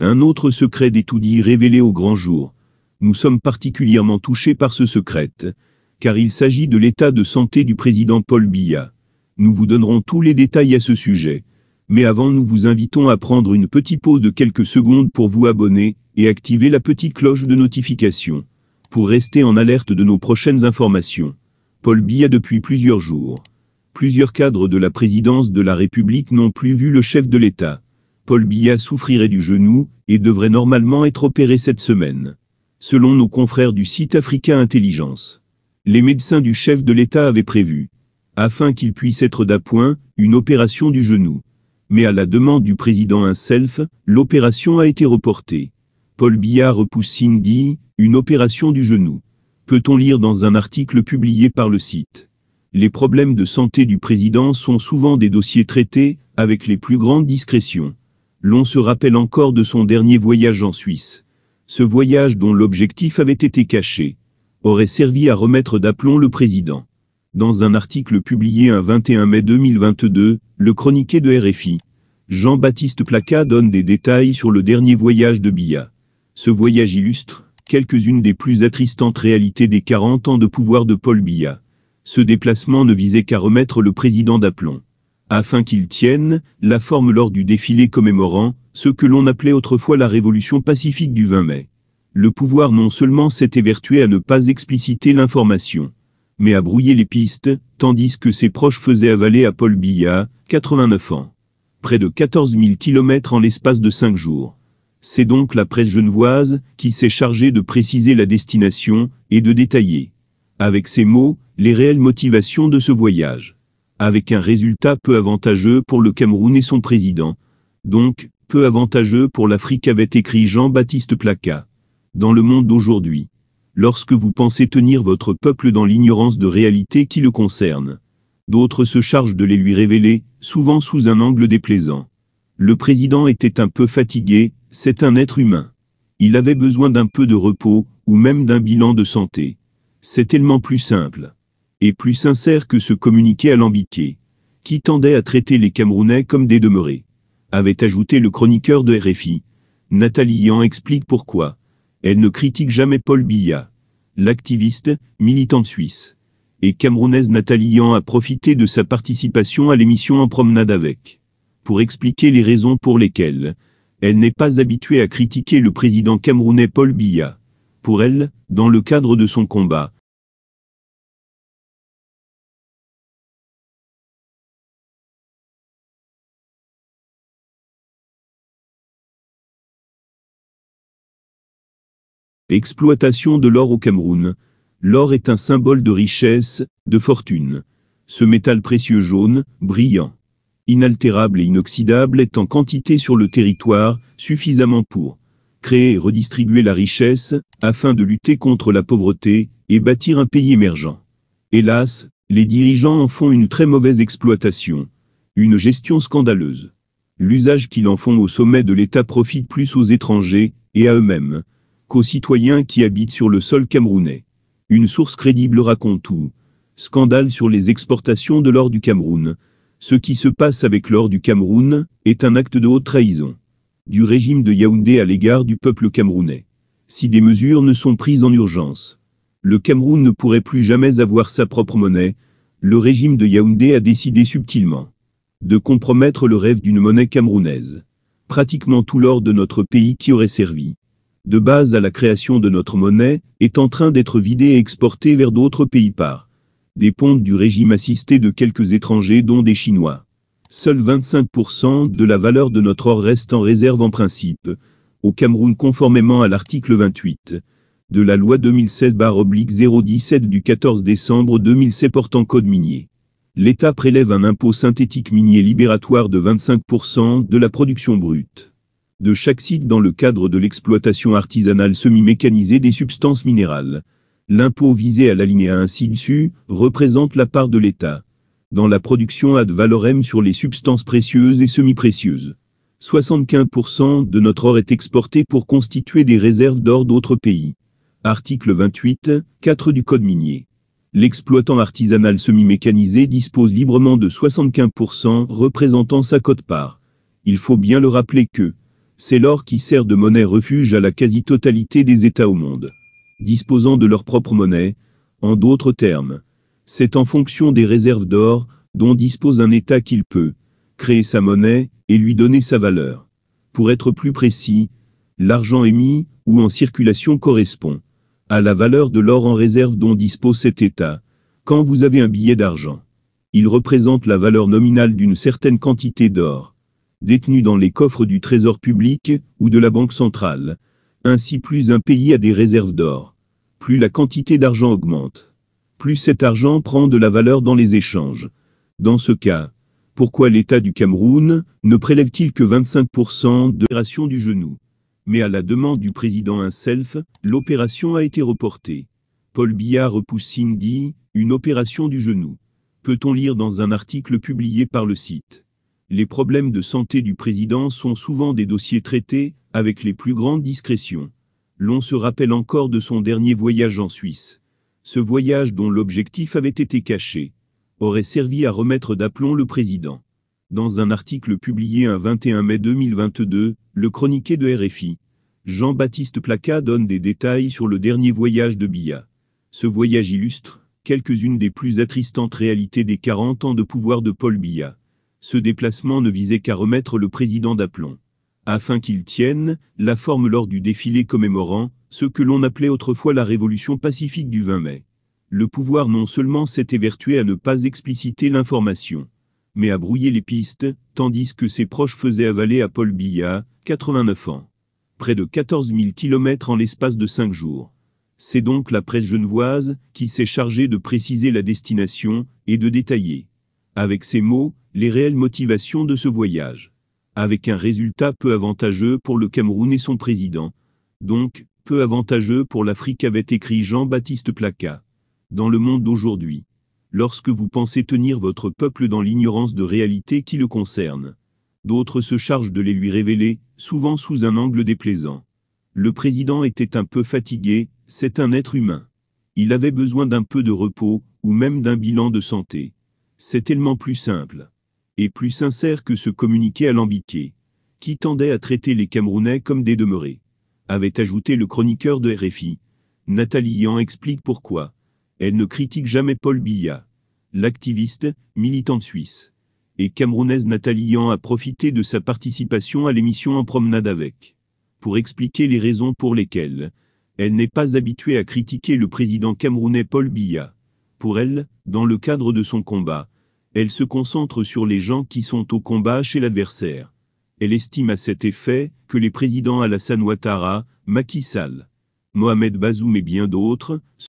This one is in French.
Un autre secret dits révélé au grand jour. Nous sommes particulièrement touchés par ce secret, car il s'agit de l'état de santé du président Paul Biya. Nous vous donnerons tous les détails à ce sujet. Mais avant nous vous invitons à prendre une petite pause de quelques secondes pour vous abonner et activer la petite cloche de notification pour rester en alerte de nos prochaines informations. Paul Biya depuis plusieurs jours. Plusieurs cadres de la présidence de la République n'ont plus vu le chef de l'État. Paul Biya souffrirait du genou et devrait normalement être opéré cette semaine. Selon nos confrères du site Africa Intelligence, les médecins du chef de l'État avaient prévu, afin qu'il puisse être d'appoint, une opération du genou. Mais à la demande du président Inself, l'opération a été reportée. Paul Biya repousse Cindy, une opération du genou. Peut-on lire dans un article publié par le site Les problèmes de santé du président sont souvent des dossiers traités avec les plus grandes discrétions l'on se rappelle encore de son dernier voyage en Suisse. Ce voyage dont l'objectif avait été caché, aurait servi à remettre d'aplomb le président. Dans un article publié un 21 mai 2022, le chroniqué de RFI, Jean-Baptiste Placa donne des détails sur le dernier voyage de Billa. Ce voyage illustre quelques-unes des plus attristantes réalités des 40 ans de pouvoir de Paul Biya. Ce déplacement ne visait qu'à remettre le président d'aplomb afin qu'ils tiennent la forme lors du défilé commémorant ce que l'on appelait autrefois la révolution pacifique du 20 mai. Le pouvoir non seulement s'est évertué à ne pas expliciter l'information, mais à brouiller les pistes, tandis que ses proches faisaient avaler à Paul Biya, 89 ans, près de 14 000 km en l'espace de cinq jours. C'est donc la presse genevoise qui s'est chargée de préciser la destination et de détailler, avec ses mots, les réelles motivations de ce voyage avec un résultat peu avantageux pour le Cameroun et son président. Donc, peu avantageux pour l'Afrique avait écrit Jean-Baptiste Placa. Dans le monde d'aujourd'hui, lorsque vous pensez tenir votre peuple dans l'ignorance de réalité qui le concerne, d'autres se chargent de les lui révéler, souvent sous un angle déplaisant. Le président était un peu fatigué, c'est un être humain. Il avait besoin d'un peu de repos, ou même d'un bilan de santé. C'est tellement plus simple et plus sincère que ce communiqué alambiqué, qui tendait à traiter les Camerounais comme des demeurés, avait ajouté le chroniqueur de RFI. Nathalie Yan explique pourquoi. Elle ne critique jamais Paul Biya. L'activiste, militante suisse et camerounaise Nathalie Yan a profité de sa participation à l'émission En promenade avec, pour expliquer les raisons pour lesquelles elle n'est pas habituée à critiquer le président camerounais Paul Biya. Pour elle, dans le cadre de son combat, Exploitation de l'or au Cameroun. L'or est un symbole de richesse, de fortune. Ce métal précieux jaune, brillant, inaltérable et inoxydable est en quantité sur le territoire, suffisamment pour créer et redistribuer la richesse, afin de lutter contre la pauvreté, et bâtir un pays émergent. Hélas, les dirigeants en font une très mauvaise exploitation, une gestion scandaleuse. L'usage qu'ils en font au sommet de l'État profite plus aux étrangers, et à eux-mêmes, qu'aux citoyens qui habitent sur le sol camerounais. Une source crédible raconte tout. Scandale sur les exportations de l'or du Cameroun. Ce qui se passe avec l'or du Cameroun est un acte de haute trahison du régime de Yaoundé à l'égard du peuple camerounais. Si des mesures ne sont prises en urgence, le Cameroun ne pourrait plus jamais avoir sa propre monnaie, le régime de Yaoundé a décidé subtilement de compromettre le rêve d'une monnaie camerounaise. Pratiquement tout l'or de notre pays qui aurait servi de base à la création de notre monnaie, est en train d'être vidée et exportée vers d'autres pays par des pontes du régime assisté de quelques étrangers dont des Chinois. Seuls 25% de la valeur de notre or reste en réserve en principe, au Cameroun conformément à l'article 28 de la loi 2016-017 du 14 décembre 2007 portant code minier. L'État prélève un impôt synthétique minier libératoire de 25% de la production brute de chaque site dans le cadre de l'exploitation artisanale semi-mécanisée des substances minérales. L'impôt visé à l'alinéa ainsi dessus représente la part de l'État dans la production ad valorem sur les substances précieuses et semi-précieuses. 75% de notre or est exporté pour constituer des réserves d'or d'autres pays. Article 28, 4 du Code minier. L'exploitant artisanal semi-mécanisé dispose librement de 75% représentant sa cote-part. Il faut bien le rappeler que, c'est l'or qui sert de monnaie refuge à la quasi-totalité des États au monde. Disposant de leur propre monnaie, en d'autres termes, c'est en fonction des réserves d'or dont dispose un État qu'il peut créer sa monnaie et lui donner sa valeur. Pour être plus précis, l'argent émis ou en circulation correspond à la valeur de l'or en réserve dont dispose cet État. Quand vous avez un billet d'argent, il représente la valeur nominale d'une certaine quantité d'or détenus dans les coffres du Trésor public ou de la Banque centrale. Ainsi plus un pays a des réserves d'or, plus la quantité d'argent augmente, plus cet argent prend de la valeur dans les échanges. Dans ce cas, pourquoi l'État du Cameroun ne prélève-t-il que 25% de l'opération du genou Mais à la demande du président Inself, l'opération a été reportée. Paul Billard repousse Cindy, une opération du genou. Peut-on lire dans un article publié par le site les problèmes de santé du président sont souvent des dossiers traités avec les plus grandes discrétions. L'on se rappelle encore de son dernier voyage en Suisse. Ce voyage dont l'objectif avait été caché aurait servi à remettre d'aplomb le président. Dans un article publié un 21 mai 2022, le chroniqué de RFI, Jean-Baptiste Placa donne des détails sur le dernier voyage de Biya. Ce voyage illustre quelques-unes des plus attristantes réalités des 40 ans de pouvoir de Paul Biya. Ce déplacement ne visait qu'à remettre le président d'aplomb, afin qu'il tienne la forme lors du défilé commémorant ce que l'on appelait autrefois la révolution pacifique du 20 mai. Le pouvoir non seulement s'était évertué à ne pas expliciter l'information, mais à brouiller les pistes, tandis que ses proches faisaient avaler à Paul Billat, 89 ans, près de 14 000 km en l'espace de 5 jours. C'est donc la presse genevoise qui s'est chargée de préciser la destination et de détailler, avec ces mots, les réelles motivations de ce voyage, avec un résultat peu avantageux pour le Cameroun et son président, donc peu avantageux pour l'Afrique avait écrit Jean-Baptiste Placat. Dans le monde d'aujourd'hui, lorsque vous pensez tenir votre peuple dans l'ignorance de réalités qui le concernent, d'autres se chargent de les lui révéler, souvent sous un angle déplaisant. Le président était un peu fatigué, c'est un être humain. Il avait besoin d'un peu de repos, ou même d'un bilan de santé. C'est tellement plus simple et plus sincère que ce communiqué alambiqué, qui tendait à traiter les Camerounais comme des demeurés, avait ajouté le chroniqueur de RFI. Nathalie Yan explique pourquoi. Elle ne critique jamais Paul Biya. L'activiste, militante suisse et camerounaise Nathalie Yan a profité de sa participation à l'émission En promenade avec pour expliquer les raisons pour lesquelles elle n'est pas habituée à critiquer le président camerounais Paul Biya. Pour elle, dans le cadre de son combat, elle se concentre sur les gens qui sont au combat chez l'adversaire. Elle estime à cet effet que les présidents Alassane Ouattara, Macky Sall, Mohamed Bazoum et bien d'autres